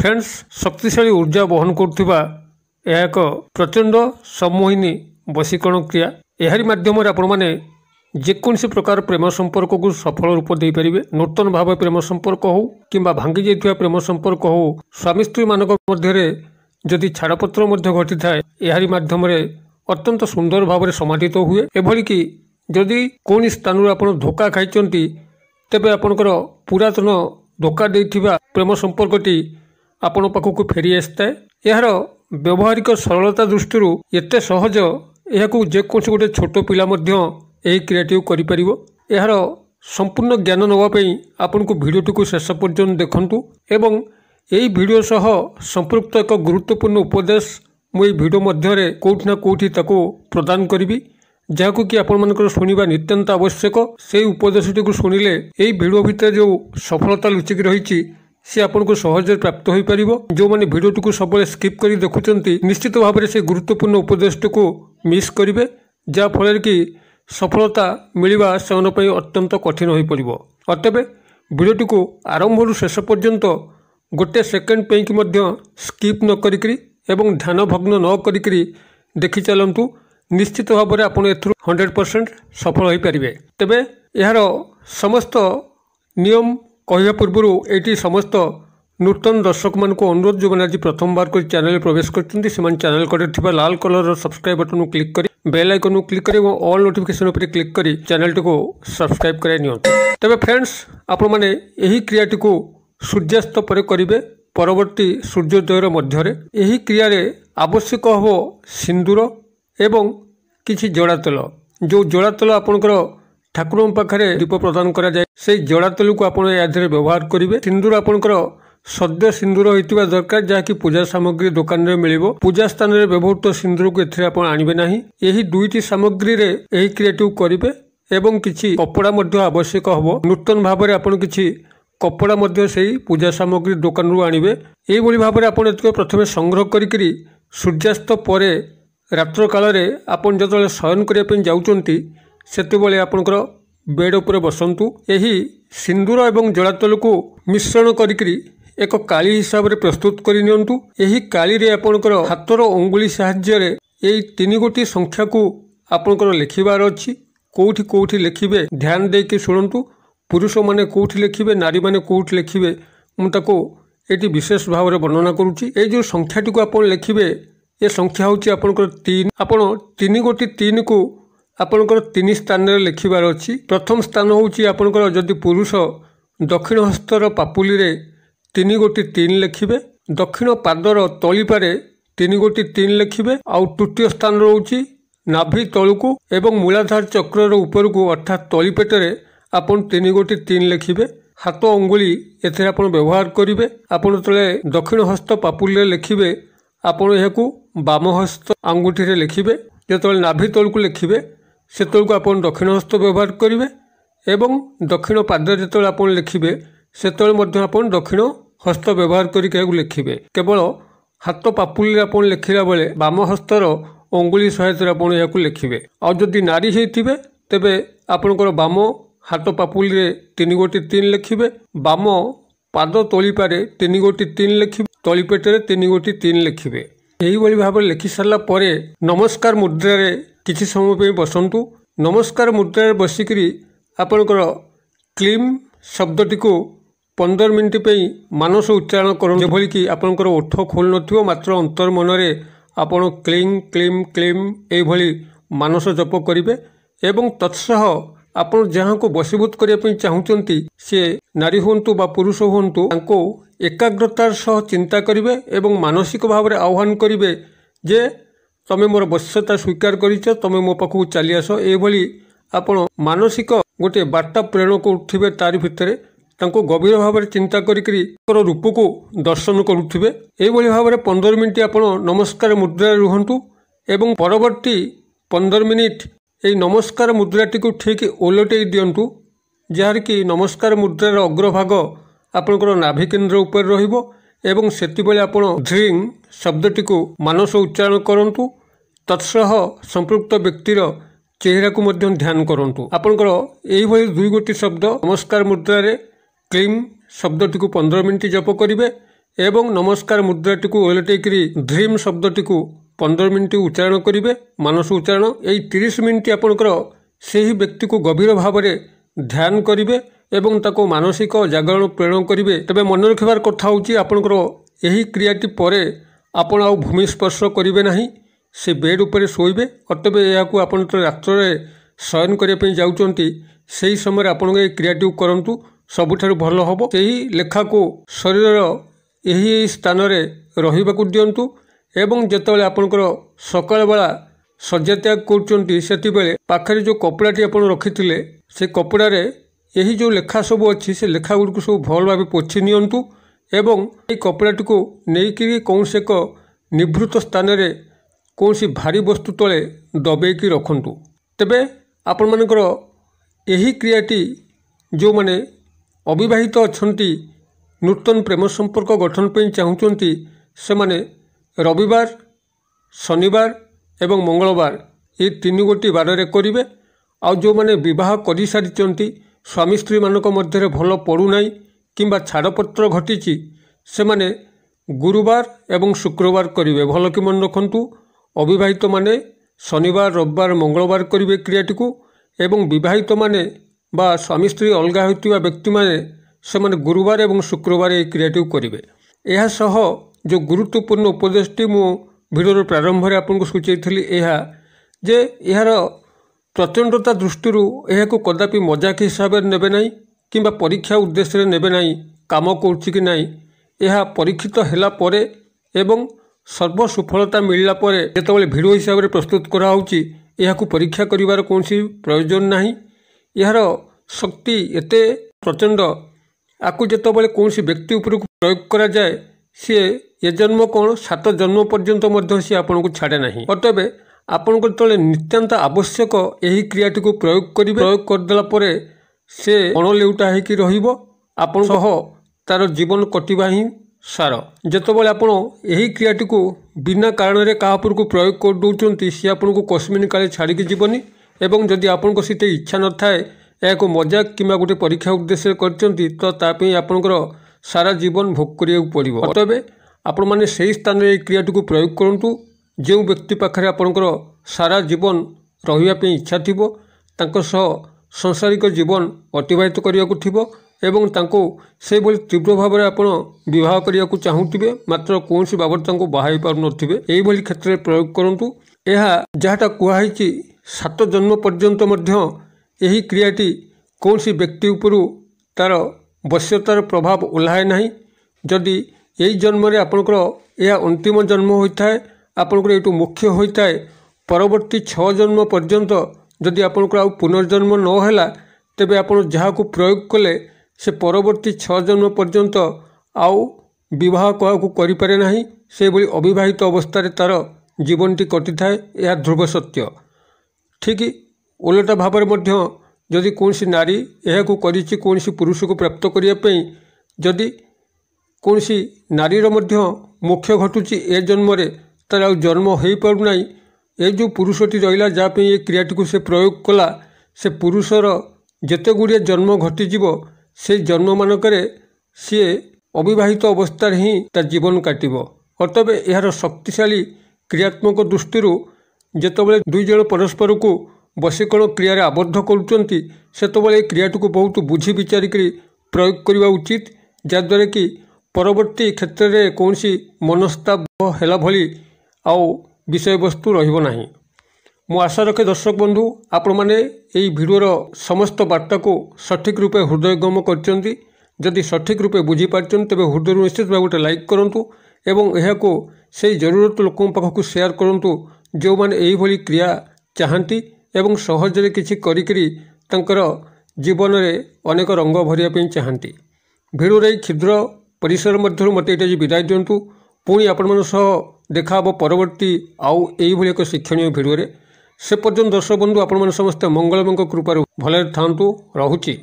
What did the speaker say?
friends ଶକ୍ତିଶାଳୀ ଉର୍ଜା ବହନ କରୁଥିବା ଏହା ଏକ ପ୍ରଚଣ୍ଡ ସମ୍ମୋହିନୀ ବଶୀକରଣ କ୍ରିୟା ଏହାରି ମାଧ୍ୟମରେ ଆପଣମାନେ ଯେକୌଣସି ପ୍ରକାର ପ୍ରେମ ସମ୍ପର୍କକୁ ସଫଳ ରୂପ ଦେଇପାରିବେ ନୂତନ ଭାବେ ପ୍ରେମ ସମ୍ପର୍କ ହେଉ କିମ୍ବା ଭାଙ୍ଗି ଯାଇଥିବା ପ୍ରେମ ସମ୍ପର୍କ ହେଉ ସ୍ୱାମୀ ସ୍ତ୍ରୀମାନଙ୍କ ମଧ୍ୟରେ ଯଦି ଛାଡ଼ପତ୍ର ମଧ୍ୟ ଘଟିଥାଏ ଏହାରି ମାଧ୍ୟମରେ ଅତ୍ୟନ୍ତ ସୁନ୍ଦର ଭାବରେ ସମାଧିତ ହୁଏ ଏଭଳିକି ଯଦି କୌଣସି ସ୍ଥାନରୁ ଆପଣ ଧୋକା ଖାଇଛନ୍ତି ତେବେ ଆପଣଙ୍କର ପୁରାତନ ଧୋକା ଦେଇଥିବା ପ୍ରେମ ସମ୍ପର୍କଟି ଆପଣ ପାଖକୁ ଫେରି ଆସିଥାଏ ଏହାର ବ୍ୟବହାରିକ ସରଳତା ଦୃଷ୍ଟିରୁ ଏତେ ସହଜ ଏହାକୁ ଯେକୌଣସି ଗୋଟିଏ ଛୋଟ ପିଲା ମଧ୍ୟ ଏହି କ୍ରିଏଟିଭ୍ କରିପାରିବ ଏହାର ସମ୍ପୂର୍ଣ୍ଣ ଜ୍ଞାନ ନେବା ପାଇଁ ଆପଣଙ୍କୁ ଭିଡ଼ିଓଟିକୁ ଶେଷ ପର୍ଯ୍ୟନ୍ତ ଦେଖନ୍ତୁ ଏବଂ ଏହି ଭିଡ଼ିଓ ସହ ସମ୍ପୃକ୍ତ ଏକ ଗୁରୁତ୍ୱପୂର୍ଣ୍ଣ ଉପଦେଶ ମୁଁ ଏହି ଭିଡ଼ିଓ ମଧ୍ୟରେ କେଉଁଠି ନା କେଉଁଠି ତାକୁ ପ୍ରଦାନ କରିବି ଯାହାକୁ କି ଆପଣମାନଙ୍କର ଶୁଣିବା ନିତ୍ୟାନ୍ତ ଆବଶ୍ୟକ ସେହି ଉପଦେଶଟିକୁ ଶୁଣିଲେ ଏହି ଭିଡ଼ିଓ ଭିତରେ ଯେଉଁ ସଫଳତା ଲୁଚିକି ରହିଛି সে আপনার সহজে প্রাপ্ত হয়ে পাব যে ভিডিওটি সবুলে স্কিপ করে দেখুম নিশ্চিত ভাবে সে গুরুত্বপূর্ণ উপদেশটি মিস করবে যা ফলের কি সফলতা মিলবা সে অত্যন্ত কঠিন হয়ে পড়ব অতএবে ভিডিওটি আরম্ভর শেষ পর্যন্ত গোটে সেকেন্ড পাইকি স্কিপ নকরি এবং ধ্যান ভগ্ন নকরি দেখি চালু নিশ্চিত ভাবে আপনার এর হন্ড্রেড পরসেন্ট সফল হয়ে পারে তবে এর সমস্ত নিয়ম କହିବା ପୂର୍ବରୁ ଏଇଠି ସମସ୍ତ ନୂତନ ଦର୍ଶକମାନଙ୍କୁ ଅନୁରୋଧ ଯେଉଁମାନେ ଆଜି ପ୍ରଥମବାର କରି ଚ୍ୟାନେଲରେ ପ୍ରବେଶ କରିଛନ୍ତି ସେମାନେ ଚ୍ୟାନେଲ କଡ଼ରେ ଥିବା ଲାଲ କଲର୍ର ସବସ୍କ୍ରାଇବ୍ ବଟନ୍କୁ କ୍ଲିକ୍ କରି ବେଲ୍ ଆଇକନ୍କୁ କ୍ଲିକ୍ କରି ଏବଂ ଅଲ୍ ନୋଟିଫିକେସନ୍ ଉପରେ କ୍ଲିକ୍ କରି ଚ୍ୟାନେଲଟିକୁ ସବସ୍କ୍ରାଇବ୍ କରାଇ ନିଅନ୍ତୁ ତେବେ ଫ୍ରେଣ୍ଡସ୍ ଆପଣମାନେ ଏହି କ୍ରିୟାଟିକୁ ସୂର୍ଯ୍ୟାସ୍ତ ପରେ କରିବେ ପରବର୍ତ୍ତୀ ସୂର୍ଯ୍ୟୋଦୟର ମଧ୍ୟରେ ଏହି କ୍ରିୟାରେ ଆବଶ୍ୟକ ହେବ ସିନ୍ଦୁର ଏବଂ କିଛି ଜଡ଼ା ତେଲ ଯେଉଁ ଜଡ଼ା ତେଲ ଆପଣଙ୍କର ଠାକୁରଙ୍କ ପାଖରେ ଦୀପ ପ୍ରଦାନ କରାଯାଏ ସେଇ ଜଳାତେଲକୁ ଆପଣ ଏହାଧିଅରେ ବ୍ୟବହାର କରିବେ ସିନ୍ଦୁର ଆପଣଙ୍କର ସଦ୍ୟ ସିନ୍ଦୁର ହୋଇଥିବା ଦରକାର ଯାହାକି ପୂଜା ସାମଗ୍ରୀ ଦୋକାନରେ ମିଳିବ ପୂଜା ସ୍ଥାନରେ ବ୍ୟବହୃତ ସିନ୍ଦୁରକୁ ଏଥିରେ ଆପଣ ଆଣିବେ ନାହିଁ ଏହି ଦୁଇଟି ସାମଗ୍ରୀରେ ଏହି କ୍ରିଏଟିଭ୍ କରିବେ ଏବଂ କିଛି କପଡ଼ା ମଧ୍ୟ ଆବଶ୍ୟକ ହେବ ନୂତନ ଭାବରେ ଆପଣ କିଛି କପଡ଼ା ମଧ୍ୟ ସେହି ପୂଜା ସାମଗ୍ରୀ ଦୋକାନରୁ ଆଣିବେ ଏହିଭଳି ଭାବରେ ଆପଣ ଏତିକି ପ୍ରଥମେ ସଂଗ୍ରହ କରିକି ସୂର୍ଯ୍ୟାସ୍ତ ପରେ ରାତ୍ର କାଳରେ ଆପଣ ଯେତେବେଳେ ଶୟନ କରିବା ପାଇଁ ଯାଉଛନ୍ତି ସେତେବେଳେ ଆପଣଙ୍କର ବେଡ଼୍ ଉପରେ ବସନ୍ତୁ ଏହି ସିନ୍ଦୁର ଏବଂ ଜଳାତଲକୁ ମିଶ୍ରଣ କରିକିରି ଏକ କାଳି ହିସାବରେ ପ୍ରସ୍ତୁତ କରି ନିଅନ୍ତୁ ଏହି କାଳିରେ ଆପଣଙ୍କର ହାତର ଅଙ୍ଗୁଳି ସାହାଯ୍ୟରେ ଏହି ତିନି ଗୋଟି ସଂଖ୍ୟାକୁ ଆପଣଙ୍କର ଲେଖିବାର ଅଛି କେଉଁଠି କେଉଁଠି ଲେଖିବେ ଧ୍ୟାନ ଦେଇକି ଶୁଣନ୍ତୁ ପୁରୁଷମାନେ କେଉଁଠି ଲେଖିବେ ନାରୀମାନେ କେଉଁଠି ଲେଖିବେ ମୁଁ ତାକୁ ଏଠି ବିଶେଷ ଭାବରେ ବର୍ଣ୍ଣନା କରୁଛି ଏଇ ଯେଉଁ ସଂଖ୍ୟାଟିକୁ ଆପଣ ଲେଖିବେ ଏ ସଂଖ୍ୟା ହେଉଛି ଆପଣଙ୍କର ତିନି ଆପଣ ତିନି ଗୋଟି ତିନିକୁ ଆପଣଙ୍କର ତିନି ସ୍ଥାନରେ ଲେଖିବାର ଅଛି ପ୍ରଥମ ସ୍ଥାନ ହେଉଛି ଆପଣଙ୍କର ଯଦି ପୁରୁଷ ଦକ୍ଷିଣ ହସ୍ତର ପାପୁଲିରେ ତିନି ଗୋଟି ତିନି ଲେଖିବେ ଦକ୍ଷିଣ ପାଦର ତଳିପାରେ ତିନି ଗୋଟି ତିନି ଲେଖିବେ ଆଉ ତୃତୀୟ ସ୍ଥାନ ରହୁଛି ନାଭି ତଳକୁ ଏବଂ ମୂଳାଧାର ଚକ୍ରର ଉପରକୁ ଅର୍ଥାତ୍ ତଳିପେଟରେ ଆପଣ ତିନି ଗୋଟି ତିନି ଲେଖିବେ ହାତ ଅଙ୍ଗୁଳି ଏଥିରେ ଆପଣ ବ୍ୟବହାର କରିବେ ଆପଣ ଯେତେବେଳେ ଦକ୍ଷିଣ ହସ୍ତ ପାପୁଲିରେ ଲେଖିବେ ଆପଣ ଏହାକୁ ବାମ ହସ୍ତ ଆଙ୍ଗୁଠିରେ ଲେଖିବେ ଯେତେବେଳେ ନାଭି ତଳକୁ ଲେଖିବେ ସେତେବେଳକୁ ଆପଣ ଦକ୍ଷିଣ ହସ୍ତ ବ୍ୟବହାର କରିବେ ଏବଂ ଦକ୍ଷିଣ ପାଦ ଯେତେବେଳେ ଆପଣ ଲେଖିବେ ସେତେବେଳେ ମଧ୍ୟ ଆପଣ ଦକ୍ଷିଣ ହସ୍ତ ବ୍ୟବହାର କରିକି ଏହାକୁ ଲେଖିବେ କେବଳ ହାତ ପାପୁଲିରେ ଆପଣ ଲେଖିଲା ବେଳେ ବାମ ହସ୍ତର ଅଙ୍ଗୁଳି ସହାୟତାରେ ଆପଣ ଏହାକୁ ଲେଖିବେ ଆଉ ଯଦି ନାରୀ ହେଇଥିବେ ତେବେ ଆପଣଙ୍କର ବାମ ହାତ ପାପୁଲିରେ ତିନି ଗୋଟି ତିନି ଲେଖିବେ ବାମ ପାଦ ତଳିପାରେ ତିନି ଗୋଟି ତିନି ଲେଖିବେ ତଳିପେଟରେ ତିନି ଗୋଟି ତିନି ଲେଖିବେ ଏହିଭଳି ଭାବରେ ଲେଖି ସାରିଲା ପରେ ନମସ୍କାର ମୁଦ୍ରାରେ କିଛି ସମୟ ପାଇଁ ବସନ୍ତୁ ନମସ୍କାର ମୁଦ୍ରାରେ ବସିକରି ଆପଣଙ୍କର କ୍ଲିମ୍ ଶବ୍ଦଟିକୁ ପନ୍ଦର ମିନିଟ୍ ପାଇଁ ମାନସ ଉଚ୍ଚାରଣ କରନ୍ତୁ ଯେଭଳିକି ଆପଣଙ୍କର ଓଠ ଖୋଲୁନଥିବ ମାତ୍ର ଅନ୍ତର୍ମନରେ ଆପଣ କ୍ଲିମ୍ କ୍ଲିମ୍ କ୍ଲିମ୍ ଏଇଭଳି ମାନସ ଜପ କରିବେ ଏବଂ ତତ୍ସହ ଆପଣ ଯାହାଙ୍କୁ ବଶୀଭୂତ କରିବା ପାଇଁ ଚାହୁଁଛନ୍ତି ସିଏ ନାରୀ ହୁଅନ୍ତୁ ବା ପୁରୁଷ ହୁଅନ୍ତୁ ତାଙ୍କୁ ଏକାଗ୍ରତାର ସହ ଚିନ୍ତା କରିବେ ଏବଂ ମାନସିକ ଭାବରେ ଆହ୍ୱାନ କରିବେ ଯେ ତୁମେ ମୋର ବଶ୍ୟତା ସ୍ୱୀକାର କରିଛ ତୁମେ ମୋ ପାଖକୁ ଚାଲିଆସ ଏଭଳି ଆପଣ ମାନସିକ ଗୋଟିଏ ବାର୍ତ୍ତା ପ୍ରେରଣ କରୁଥିବେ ତାରି ଭିତରେ ତାଙ୍କୁ ଗଭୀର ଭାବରେ ଚିନ୍ତା କରିକି ରୂପକୁ ଦର୍ଶନ କରୁଥିବେ ଏଇଭଳି ଭାବରେ ପନ୍ଦର ମିନିଟ୍ ଆପଣ ନମସ୍କାର ମୁଦ୍ରାରେ ରୁହନ୍ତୁ ଏବଂ ପରବର୍ତ୍ତୀ ପନ୍ଦର ମିନିଟ୍ ଏହି ନମସ୍କାର ମୁଦ୍ରାଟିକୁ ଠିକ୍ ଓଲଟେଇ ଦିଅନ୍ତୁ ଯାହାକି ନମସ୍କାର ମୁଦ୍ରାର ଅଗ୍ରଭାଗ ଆପଣଙ୍କର ନାଭି କେନ୍ଦ୍ର ଉପରେ ରହିବ ଏବଂ ସେତେବେଳେ ଆପଣ ଝ୍ରିଙ୍ଗ ଶବ୍ଦଟିକୁ ମାନସ ଉଚ୍ଚାରଣ କରନ୍ତୁ ତତ୍ସହ ସମ୍ପୃକ୍ତ ବ୍ୟକ୍ତିର ଚେହେରାକୁ ମଧ୍ୟ ଧ୍ୟାନ କରନ୍ତୁ ଆପଣଙ୍କର ଏହିଭଳି ଦୁଇ ଗୋଟି ଶବ୍ଦ ନମସ୍କାର ମୁଦ୍ରାରେ କ୍ଲିମ୍ ଶବ୍ଦଟିକୁ ପନ୍ଦର ମିନିଟ୍ ଜପ କରିବେ ଏବଂ ନମସ୍କାର ମୁଦ୍ରାଟିକୁ ଓଲଟେଇକରି ଧ୍ରିମ୍ ଶବ୍ଦଟିକୁ ପନ୍ଦର ମିନିଟ୍ ଉଚ୍ଚାରଣ କରିବେ ମାନସ ଉଚ୍ଚାରଣ ଏହି ତିରିଶ ମିନିଟ୍ ଆପଣଙ୍କର ସେହି ବ୍ୟକ୍ତିକୁ ଗଭୀର ଭାବରେ ଧ୍ୟାନ କରିବେ ଏବଂ ତାକୁ ମାନସିକ ଜାଗରଣ ପ୍ରେରଣ କରିବେ ତେବେ ମନେ ରଖିବାର କଥା ହେଉଛି ଆପଣଙ୍କର ଏହି କ୍ରିୟାଟି ପରେ ଆପଣ ଆଉ ଭୂମି ସ୍ପର୍ଶ କରିବେ ନାହିଁ ସେ ବେଡ଼୍ ଉପରେ ଶୋଇବେ ଅତବେ ଏହାକୁ ଆପଣ ତ ରାତ୍ରରେ ଶୟନ କରିବା ପାଇଁ ଯାଉଛନ୍ତି ସେହି ସମୟରେ ଆପଣଙ୍କ ଏହି କ୍ରିୟାଟିଭ୍ କରନ୍ତୁ ସବୁଠାରୁ ଭଲ ହେବ ସେହି ଲେଖାକୁ ଶରୀରର ଏହି ଏହି ସ୍ଥାନରେ ରହିବାକୁ ଦିଅନ୍ତୁ ଏବଂ ଯେତେବେଳେ ଆପଣଙ୍କର ସକାଳ ବେଳା ଶଯ୍ୟା ତ୍ୟାଗ କରୁଛନ୍ତି ସେତେବେଳେ ପାଖରେ ଯେଉଁ କପଡ଼ାଟି ଆପଣ ରଖିଥିଲେ ସେ କପଡ଼ାରେ ଏହି ଯେଉଁ ଲେଖା ସବୁ ଅଛି ସେ ଲେଖାଗୁଡ଼ିକୁ ସବୁ ଭଲ ଭାବେ ପୋଛି ନିଅନ୍ତୁ ଏବଂ ଏହି କପଡ଼ାଟିକୁ ନେଇକିରି କୌଣସି ଏକ ନିଭୃତ ସ୍ଥାନରେ କୌଣସି ଭାରୀ ବସ୍ତୁ ତଳେ ଦବେଇକି ରଖନ୍ତୁ ତେବେ ଆପଣମାନଙ୍କର ଏହି କ୍ରିୟାଟି ଯେଉଁମାନେ ଅବିବାହିତ ଅଛନ୍ତି ନୂତନ ପ୍ରେମ ସମ୍ପର୍କ ଗଠନ ପାଇଁ ଚାହୁଁଛନ୍ତି ସେମାନେ ରବିବାର ଶନିବାର ଏବଂ ମଙ୍ଗଳବାର ଏହି ତିନି ଗୋଟି ବାରରେ କରିବେ ଆଉ ଯେଉଁମାନେ ବିବାହ କରିସାରିଛନ୍ତି ସ୍ୱାମୀ ସ୍ତ୍ରୀମାନଙ୍କ ମଧ୍ୟରେ ଭଲ ପଡ଼ୁନାହିଁ କିମ୍ବା ଛାଡ଼ପତ୍ର ଘଟିଛି ସେମାନେ ଗୁରୁବାର ଏବଂ ଶୁକ୍ରବାର କରିବେ ଭଲ କି ମନେ ରଖନ୍ତୁ অবিবাহিতମାନେ ଶନିବାର ରବିବାର ମଙ୍ଗଳବାର କରିବେ କ୍ରିୟାଟିକୁ ଏବଂ ବିବାହିତମାନେ ବା ସ୍ୱାମୀ ସ୍ତ୍ରୀ ଅଲଗା ହୋଇଥିବା ବ୍ୟକ୍ତିମାନେ ସେମାନେ ଗୁରୁବାର ଏବଂ ଶୁକ୍ରବାର ଏହି କ୍ରିୟାଟିକୁ କରିବେ ଏହା ସହ ଯେଉଁ ଗୁରୁତ୍ୱପୂର୍ଣ୍ଣ ଉପଦେଶଟି ମୁଁ ଭିଡ଼ିଓର ପ୍ରାରମ୍ଭରେ ଆପଣଙ୍କୁ ସୂଚାଇଥିଲି ଏହା ଯେ ଏହାର ପ୍ରଚଣ୍ଡତା ଦୃଷ୍ଟିରୁ ଏହାକୁ କଦାପି ମଜାକ ହିସାବରେ ନେବେ ନାହିଁ କିମ୍ବା ପରୀକ୍ଷା ଉଦ୍ଦେଶ୍ୟରେ ନେବେ ନାହିଁ କାମ କରୁଛି କି ନାହିଁ ଏହା ପରୀକ୍ଷିତ ହେଲା ପରେ ଏବଂ ସର୍ବସୁଫଳତା ମିଳିଲା ପରେ ଯେତେବେଳେ ଭିଡ଼ ହିସାବରେ ପ୍ରସ୍ତୁତ କରାହେଉଛି ଏହାକୁ ପରୀକ୍ଷା କରିବାର କୌଣସି ପ୍ରୟୋଜନ ନାହିଁ ଏହାର ଶକ୍ତି ଏତେ ପ୍ରଚଣ୍ଡ ଆକୁ ଯେତେବେଳେ କୌଣସି ବ୍ୟକ୍ତି ଉପରକୁ ପ୍ରୟୋଗ କରାଯାଏ ସିଏ ଏ ଜନ୍ମ କ'ଣ ସାତ ଜନ୍ମ ପର୍ଯ୍ୟନ୍ତ ମଧ୍ୟ ସିଏ ଆପଣଙ୍କୁ ଛାଡ଼େ ନାହିଁ ଅଟବେ ଆପଣଙ୍କ ଯେତେବେଳେ ନିତ୍ୟାନ୍ତ ଆବଶ୍ୟକ ଏହି କ୍ରିୟାଟିକୁ ପ୍ରୟୋଗ କରିବେ ପ୍ରୟୋଗ କରିଦେଲା ପରେ ସେ ଅଣଲେଉଟା ହେଇକି ରହିବ ଆପଣ ସହ ତାର ଜୀବନ କଟିବା ହିଁ ସାର ଯେତେବେଳେ ଆପଣ ଏହି କ୍ରିୟାଟିକୁ ବିନା କାରଣରେ କାହା ଉପରକୁ ପ୍ରୟୋଗ କରିଦେଉଛନ୍ତି ସିଏ ଆପଣଙ୍କୁ କଶ୍ମିନ କାଳେ ଛାଡ଼ିକି ଯିବନି ଏବଂ ଯଦି ଆପଣଙ୍କ ସହିତ ଇଚ୍ଛା ନଥାଏ ଏହାକୁ ମଜାକ କିମ୍ବା ଗୋଟେ ପରୀକ୍ଷା ଉଦ୍ଦେଶ୍ୟରେ କରିଛନ୍ତି ତ ତା ପାଇଁ ଆପଣଙ୍କର ସାରା ଜୀବନ ଭୋଗ କରିବାକୁ ପଡ଼ିବ ତେବେ ଆପଣମାନେ ସେହି ସ୍ଥାନରେ ଏହି କ୍ରିୟାଟିକୁ ପ୍ରୟୋଗ କରନ୍ତୁ ଯେଉଁ ବ୍ୟକ୍ତି ପାଖରେ ଆପଣଙ୍କର ସାରା ଜୀବନ ରହିବା ପାଇଁ ଇଚ୍ଛା ଥିବ ତାଙ୍କ ସହ ସଂସାରିକ ଜୀବନ ଅତିବାହିତ କରିବାକୁ ଥିବ ଏବଂ ତାଙ୍କୁ ସେଭଳି ତୀବ୍ର ଭାବରେ ଆପଣ ବିବାହ କରିବାକୁ ଚାହୁଁଥିବେ ମାତ୍ର କୌଣସି ବାବଦ ତାଙ୍କୁ ବାହାରି ପାରୁନଥିବେ ଏଇଭଳି କ୍ଷେତ୍ରରେ ପ୍ରୟୋଗ କରନ୍ତୁ ଏହା ଯାହାଟା କୁହାହେଇଛି ସାତ ଜନ୍ମ ପର୍ଯ୍ୟନ୍ତ ମଧ୍ୟ ଏହି କ୍ରିୟାଟି କୌଣସି ବ୍ୟକ୍ତି ଉପରୁ ତା'ର ବଶ୍ୟତାର ପ୍ରଭାବ ଓହ୍ଲାଏ ନାହିଁ ଯଦି ଏହି ଜନ୍ମରେ ଆପଣଙ୍କର ଏହା ଅନ୍ତିମ ଜନ୍ମ ହୋଇଥାଏ ଆପଣଙ୍କର ଏଇଠୁ ମୁଖ୍ୟ ହୋଇଥାଏ ପରବର୍ତ୍ତୀ ଛଅ ଜନ୍ମ ପର୍ଯ୍ୟନ୍ତ ଯଦି ଆପଣଙ୍କର ଆଉ ପୁନର୍ଜନ୍ମ ନ ହେଲା ତେବେ ଆପଣ ଯାହାକୁ ପ୍ରୟୋଗ କଲେ ସେ ପରବର୍ତ୍ତୀ ଛଅ ଜନ୍ମ ପର୍ଯ୍ୟନ୍ତ ଆଉ ବିବାହ କାହାକୁ କରିପାରେ ନାହିଁ ସେଭଳି ଅବିବାହିତ ଅବସ୍ଥାରେ ତା'ର ଜୀବନଟି କଟିଥାଏ ଏହା ଧ୍ରୁବ ସତ୍ୟ ଠିକ୍ ଓଲଟା ଭାବରେ ମଧ୍ୟ ଯଦି କୌଣସି ନାରୀ ଏହାକୁ କରିଛି କୌଣସି ପୁରୁଷକୁ ପ୍ରାପ୍ତ କରିବା ପାଇଁ ଯଦି କୌଣସି ନାରୀର ମଧ୍ୟ ମୋକ୍ଷ ଘଟୁଛି ଏ ଜନ୍ମରେ ତା'ର ଆଉ ଜନ୍ମ ହୋଇପାରୁନାହିଁ ଏ ଯେଉଁ ପୁରୁଷଟି ରହିଲା ଯାହା ପାଇଁ ଏ କ୍ରିୟାଟିକୁ ସେ ପ୍ରୟୋଗ କଲା ସେ ପୁରୁଷର ଯେତେ ଗୁଡ଼ିଏ ଜନ୍ମ ଘଟିଯିବ ସେହି ଜନ୍ମମାନଙ୍କରେ ସିଏ ଅବିବାହିତ ଅବସ୍ଥାରେ ହିଁ ତା ଜୀବନ କାଟିବ ଅତଏବ ଏହାର ଶକ୍ତିଶାଳୀ କ୍ରିୟାତ୍ମକ ଦୃଷ୍ଟିରୁ ଯେତେବେଳେ ଦୁଇ ଜଣ ପରସ୍ପରକୁ ବଶୀକରଣ କ୍ରିୟାରେ ଆବଦ୍ଧ କରୁଛନ୍ତି ସେତେବେଳେ ଏ କ୍ରିୟାଟିକୁ ବହୁତ ବୁଝି ବିଚାରିକରି ପ୍ରୟୋଗ କରିବା ଉଚିତ ଯାହାଦ୍ୱାରା କି ପରବର୍ତ୍ତୀ କ୍ଷେତ୍ରରେ କୌଣସି ମନସ୍ତାପ ହେଲା ଭଳି ଆଉ ବିଷୟବସ୍ତୁ ରହିବ ନାହିଁ ମୁଁ ଆଶା ରଖେ ଦର୍ଶକ ବନ୍ଧୁ ଆପଣମାନେ ଏହି ଭିଡ଼ିଓର ସମସ୍ତ ବାର୍ତ୍ତାକୁ ସଠିକ୍ ରୂପେ ହୃଦୟଙ୍ଗମ କରିଛନ୍ତି ଯଦି ସଠିକ୍ ରୂପେ ବୁଝିପାରିଛନ୍ତି ତେବେ ହୃଦୟରୁ ନିଶ୍ଚିତ ଭାବେ ଗୋଟେ ଲାଇକ୍ କରନ୍ତୁ ଏବଂ ଏହାକୁ ସେହି ଜରୁରତ ଲୋକଙ୍କ ପାଖକୁ ସେୟାର କରନ୍ତୁ ଯେଉଁମାନେ ଏହିଭଳି କ୍ରିୟା ଚାହାନ୍ତି ଏବଂ ସହଜରେ କିଛି କରିକି ତାଙ୍କର ଜୀବନରେ ଅନେକ ରଙ୍ଗ ଭରିବା ପାଇଁ ଚାହାନ୍ତି ଭିଡ଼ୁର ଏହି କ୍ଷୁଦ୍ର ପରିସର ମଧ୍ୟରୁ ମୋତେ ଏଇଟା ଆଜି ବିଦାୟ ଦିଅନ୍ତୁ ପୁଣି ଆପଣମାନଙ୍କ ସହ ଦେଖା ହେବ ପରବର୍ତ୍ତୀ ଆଉ ଏହିଭଳି ଏକ ଶିକ୍ଷଣୀୟ ଭିଡ଼ିଓରେ ସେ ପର୍ଯ୍ୟନ୍ତ ଦର୍ଶକ ବନ୍ଧୁ ଆପଣମାନେ ସମସ୍ତେ ମଙ୍ଗଳଙ୍କ କୃପାରୁ ଭଲରେ ଥାଆନ୍ତୁ ରହୁଛି